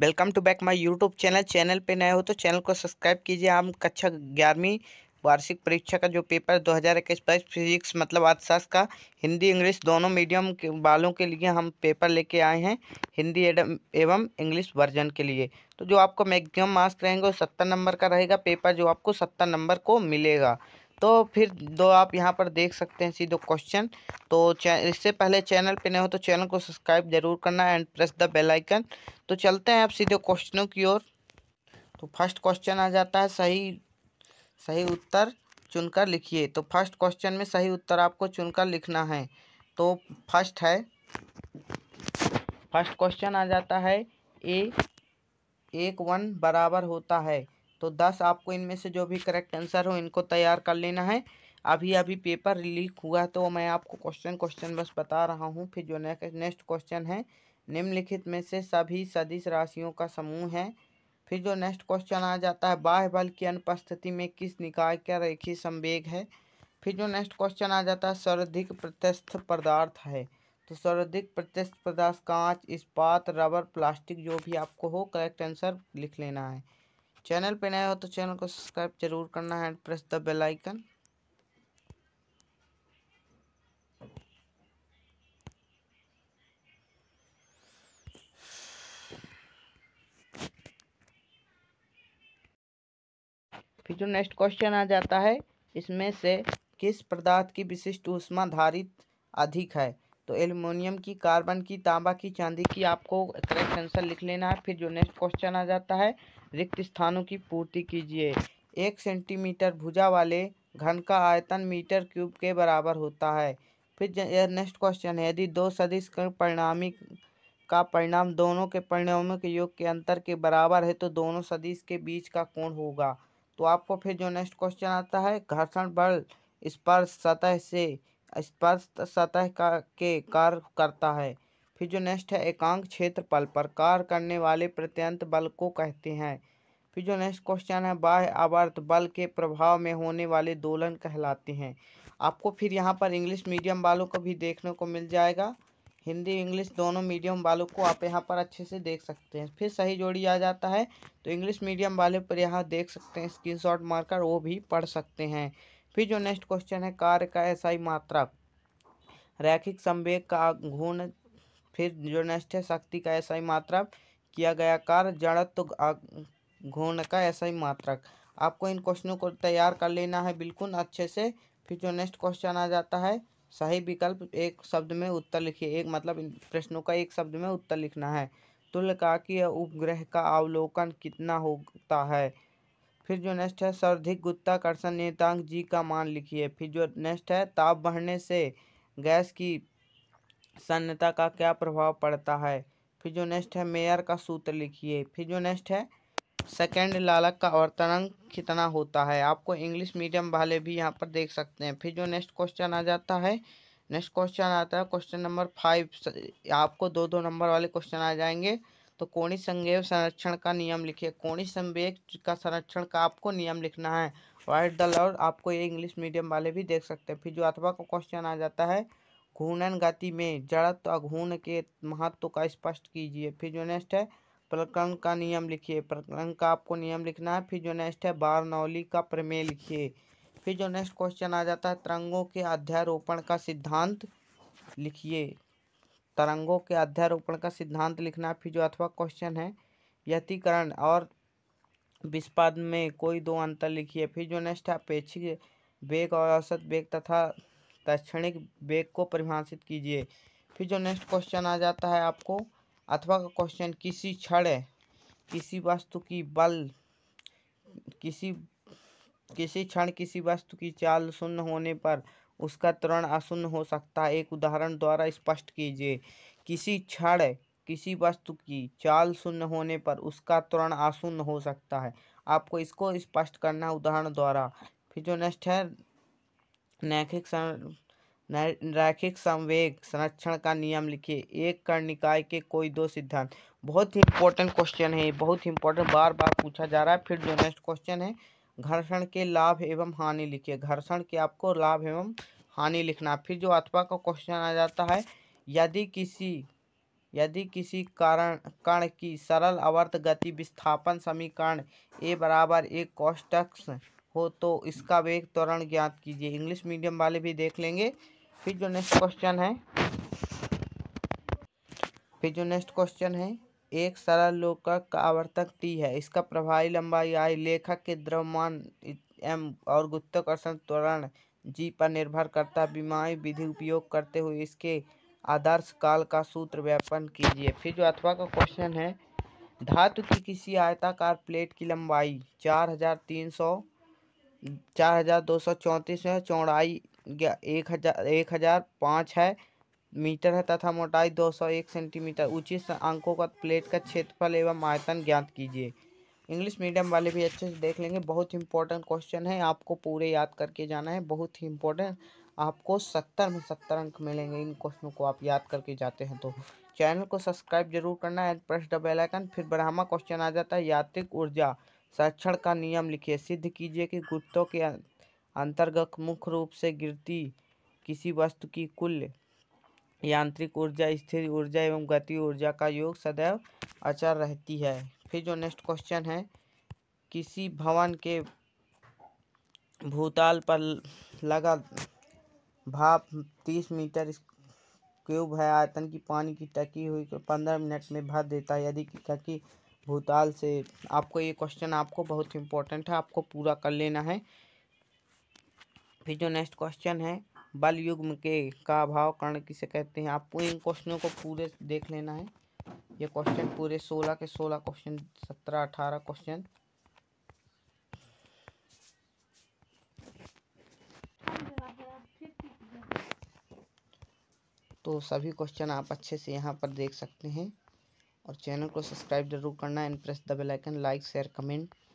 welcome to back my YouTube channel channel पे नए हो तो चैनल को सब्सक्राइब कीजिए हम कक्षा ग्यारहवीं वार्षिक परीक्षा का जो पेपर दो हज़ार इक्कीस बाईस फिजिक्स मतलब अर्थशास्त्र का हिंदी इंग्लिश दोनों मीडियम के वालों के लिए हम पेपर लेके आए हैं हिंदी एवं इंग्लिश वर्जन के लिए तो जो आपको मैक्सिमम मार्क्स रहेंगे वो सत्तर नंबर का रहेगा पेपर जो आपको सत्तर नंबर को मिलेगा तो फिर दो आप यहाँ पर देख सकते हैं सीधे क्वेश्चन तो इससे पहले चैनल पे नए हो तो चैनल को सब्सक्राइब जरूर करना and press the bell icon तो चलते हैं आप सीधे क्वेश्चनों की ओर तो फर्स्ट क्वेश्चन आ जाता है सही सही उत्तर चुनकर लिखिए तो फर्स्ट क्वेश्चन में सही उत्तर आपको चुनकर लिखना है तो फर्स्ट है फर्स्ट क्वेश्चन आ जाता है ए एक वन बराबर होता है तो दस आपको इनमें से जो भी करेक्ट आंसर हो इनको तैयार कर लेना है अभी अभी पेपर लीक हुआ है तो मैं आपको क्वेश्चन क्वेश्चन बस बता रहा हूँ फिर जो नेक्स्ट क्वेश्चन है निम्नलिखित में से सभी सदिश राशियों का समूह है फिर जो नेक्स्ट क्वेश्चन आ जाता है बाह्य बल की अनुपस्थिति में किस निकाय का रेखी संवेग है फिर जो नेक्स्ट क्वेश्चन आ जाता है सर्वाधिक प्रत्यस्थ पदार्थ है तो सर्वाधिक प्रत्यस्थ पदार्थ कांच इस्पात रबर प्लास्टिक जो भी आपको हो करेक्ट आंसर लिख लेना है चैनल पे नए हो तो चैनल को सब्सक्राइब जरूर करना है and press the bell icon फिर जो नेक्स्ट क्वेश्चन आ जाता है इसमें से किस पदार्थ की विशिष्ट ऊष्मा धारित अधिक है तो एल्युमिनियम की कार्बन की तांबा की चांदी की आपको करेक्ट आंसर लिख लेना है फिर जो नेक्स्ट क्वेश्चन आ जाता है रिक्त स्थानों की पूर्ति कीजिए एक सेंटीमीटर भुजा वाले घन का आयतन मीटर क्यूब के बराबर होता है फिर नेक्स्ट क्वेश्चन है यदि दो सदिश परिणामी का परिणाम दोनों के परिणामों के योग के अंतर के बराबर है तो दोनों सदिश के बीच का कोण होगा तो आपको फिर जो नेक्स्ट क्वेश्चन आता है घर्षण बल स्पर्श सतह से स्पर्श सतह का के कार्य करता है फिर जो नेक्स्ट है एकांक क्षेत्रफल पर कार्य करने वाले प्रत्यंत बल को कहते हैं फिर जो नेक्स्ट क्वेश्चन है बाह्य आवर्त बल के प्रभाव में होने वाले दोलन कहलाते हैं आपको फिर यहाँ पर इंग्लिश मीडियम वालों को भी देखने को मिल जाएगा हिंदी इंग्लिश दोनों मीडियम वालों को आप यहाँ पर अच्छे से देख सकते हैं फिर सही जोड़ी आ जाता है तो इंग्लिश मीडियम वाले पर यहाँ देख सकते हैं स्क्रीन मारकर वो भी पढ़ सकते हैं फिर जो नेक्स्ट क्वेश्चन है कार्य का ही मात्रा रैखिक संवेग का घूर्ण फिर जो नेक्स्ट है शक्ति का एसआई मात्रा किया गया कार्य जड़त्व घूर्ण का एसआई मात्रक आपको इन क्वेश्चनों को तैयार कर लेना है बिल्कुल अच्छे से फिर जो नेक्स्ट क्वेश्चन आ जाता है सही विकल्प एक शब्द में उत्तर लिखिए एक मतलब प्रश्नों का एक शब्द में उत्तर लिखना है तुल्य का कि उपग्रह का अवलोकन कितना होता है फिर जो नेक्स्ट है सर्वाधिक गुत्ताकर्षण नियतांक जी का मान लिखिए फिर जो नेक्स्ट है ताप बढ़ने से गैस की सन्नता का क्या प्रभाव पड़ता है फिर जो नेक्स्ट है मेयर का सूत्र लिखिए फिर जो नेक्स्ट है सेकेंड लालक का वर्तनांक कितना होता है आपको इंग्लिश मीडियम वाले भी यहाँ पर देख सकते हैं फिर जो नेक्स्ट क्वेश्चन आ जाता है नेक्स्ट क्वेश्चन आता है क्वेश्चन नंबर फाइव आपको दो दो नंबर वाले क्वेश्चन आ जाएंगे तो कोणी संवेग संरक्षण का नियम लिखिए कोणी संवेग का संरक्षण का आपको नियम लिखना है वाइट द लॉर्ड आपको ये इंग्लिश मीडियम वाले भी देख सकते हैं फिर जो अथवा का क्वेश्चन आ जाता है घूर्णन गति में जड़त और अघूर्ण के महत्व का स्पष्ट कीजिए फिर जो नेक्स्ट है प्रकरण का नियम लिखिए प्रकरण का आपको नियम लिखना है फिर जो नेक्स्ट है बारनौली का प्रमेय लिखिए फिर जो नेक्स्ट क्वेश्चन आ जाता है तरंगों के अध्यारोपण का सिद्धांत लिखिए तरंगों के अध्यारोपण का सिद्धांत लिखना फिजो अथवा क्वेश्चन है यतिकरण और विस्पाद में कोई दो अंतर लिखिए फिजोनिस्ट अपेक्षिक वेग और औसत वेग तथा तक्षणिक वेग को परिभाषित कीजिए फिर जो नेक्स्ट क्वेश्चन आ जाता है आपको अथवा का क्वेश्चन किसी क्षण किसी वस्तु की बल किसी किसी क्षण किसी वस्तु की चाल शून्य होने पर उसका तरण आसन्न हो सकता है एक उदाहरण द्वारा स्पष्ट कीजिए किसी क्षण किसी वस्तु की चाल शून्य होने पर उसका तरण आसन्न हो सकता है आपको इसको स्पष्ट करना उदाहरण द्वारा फिर जो नेक्स्ट है नैखिक रैखिक संवेग संरक्षण का नियम लिखिए एक कर निकाय के कोई दो सिद्धांत बहुत ही इंपॉर्टेंट क्वेश्चन है बहुत ही इंपॉर्टेंट बार बार पूछा जा रहा है फिर जो नेक्स्ट क्वेश्चन है घर्षण के लाभ एवं हानि लिखिए घर्षण के आपको लाभ एवं हानि लिखना फिर जो अथवा का क्वेश्चन आ जाता है यदि किसी यदि किसी कारण कण की सरल अवर्त गति विस्थापन समीकरण ए बराबर एक कॉस्टक्स हो तो इसका वेग त्वरण ज्ञात कीजिए इंग्लिश मीडियम वाले भी देख लेंगे फिर जो नेक्स्ट क्वेश्चन है फिर जो नेक्स्ट क्वेश्चन है एक सरल लोकक का आवर्तक टी है इसका प्रभावी लंबाई आई लेखक के द्रव्यमान एम और गुत्वाकर्षण त्वरण जी पर निर्भर करता बीमारी विधि उपयोग करते हुए इसके आदर्श काल का सूत्र व्यापन कीजिए फिर जो अथवा का क्वेश्चन है धातु की किसी आयताकार प्लेट की लंबाई चार हजार तीन सौ चार हजार दो सौ चौंतीस है चौड़ाई एक हजार एक हजार पाँच है मीटर है तथा मोटाई 201 सेंटीमीटर ऊंची अंकों का प्लेट का क्षेत्रफल एवं आयतन ज्ञात कीजिए इंग्लिश मीडियम वाले भी अच्छे से देख लेंगे बहुत इंपॉर्टेंट क्वेश्चन है आपको पूरे याद करके जाना है बहुत ही इंपॉर्टेंट आपको सत्तर में सत्तर अंक मिलेंगे इन क्वेश्चनों को आप याद करके जाते हैं तो चैनल को सब्सक्राइब जरूर करना है प्रेस द फिर ब्रह्मा क्वेश्चन आ जाता है यात्रिक ऊर्जा संरक्षण का नियम लिखिए सिद्ध कीजिए कि गुप्तों के अं- अंतर्गत मुख्य रूप से गिरती किसी वस्तु की कुल यांत्रिक ऊर्जा स्थिर ऊर्जा एवं गति ऊर्जा का योग सदैव अचर रहती है फिर जो नेक्स्ट क्वेश्चन है किसी भवन के भूताल पर लगा भाप तीस मीटर क्यूब है आयतन की पानी की टकी हुई पंद्रह मिनट में भर देता है यदि टकी भूताल से आपको ये क्वेश्चन आपको बहुत इम्पोर्टेंट है आपको पूरा कर लेना है फिर जो नेक्स्ट क्वेश्चन है बल युग्म के का अभाव कर्ण किसे कहते हैं आपको इन क्वेश्चनों को पूरे देख लेना है ये क्वेश्चन पूरे सोलह के सोलह क्वेश्चन सत्रह अठारह क्वेश्चन तो सभी क्वेश्चन आप अच्छे से यहाँ पर देख सकते हैं और चैनल को सब्सक्राइब जरूर करना and press the bell icon like share comment